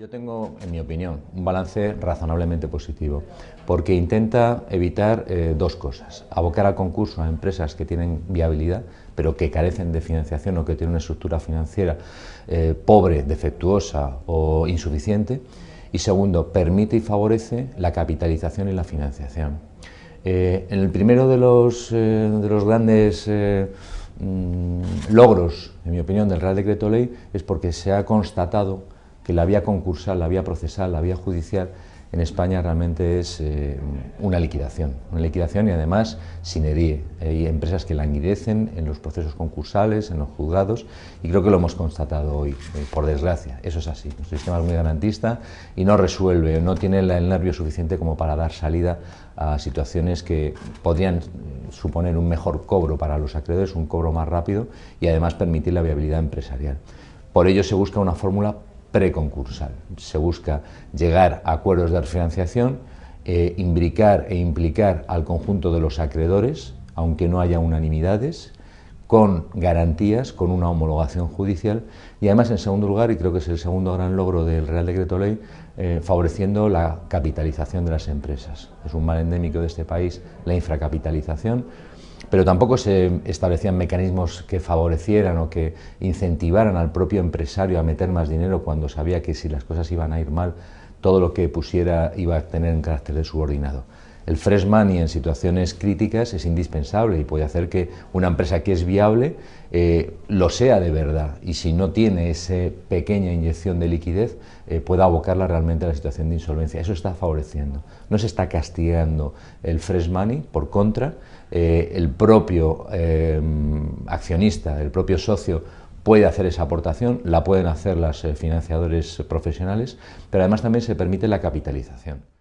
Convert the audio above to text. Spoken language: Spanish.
Yo tengo, en mi opinión, un balance razonablemente positivo, porque intenta evitar eh, dos cosas. Abocar a concurso a empresas que tienen viabilidad, pero que carecen de financiación o que tienen una estructura financiera eh, pobre, defectuosa o insuficiente. Y segundo, permite y favorece la capitalización y la financiación. Eh, el primero de de los grandes mm, logros, en mi opinión, del Real Decreto Ley es porque se ha constatado que la vía concursal, la vía procesal, la vía judicial en España realmente es eh, una liquidación, una liquidación y además sin herir. Hay empresas que languidecen en los procesos concursales, en los juzgados, y creo que lo hemos constatado hoy, eh, por desgracia, eso es así. Nuestro sistema es muy garantista y no resuelve, no tiene el nervio suficiente como para dar salida a situaciones que podrían mm, suponer un mejor cobro para los acreedores, un cobro más rápido y además permitir la viabilidad empresarial. Por ello se busca una fórmula preconcursal. Se busca llegar a acuerdos de refinanciación, eh, imbricar e implicar al conjunto de los acreedores, aunque no haya unanimidades, con garantías, con una homologación judicial y además, en segundo lugar, y creo que es el segundo gran logro del Real Decreto Ley, eh, favoreciendo la capitalización de las empresas. Es un mal endémico de este país la infracapitalización pero tampoco se establecían mecanismos que favorecieran o que incentivaran al propio empresario a meter más dinero cuando sabía que si las cosas iban a ir mal, todo lo que pusiera iba a tener un carácter de subordinado. El fresh money en situaciones críticas es indispensable y puede hacer que una empresa que es viable eh, lo sea de verdad y si no tiene esa pequeña inyección de liquidez eh, pueda abocarla realmente a la situación de insolvencia. Eso está favoreciendo. No se está castigando el fresh money, por contra, eh, el propio accionista, el propio socio puede hacer esa aportación, la pueden hacer los financiadores profesionales, pero además también se permite la capitalización.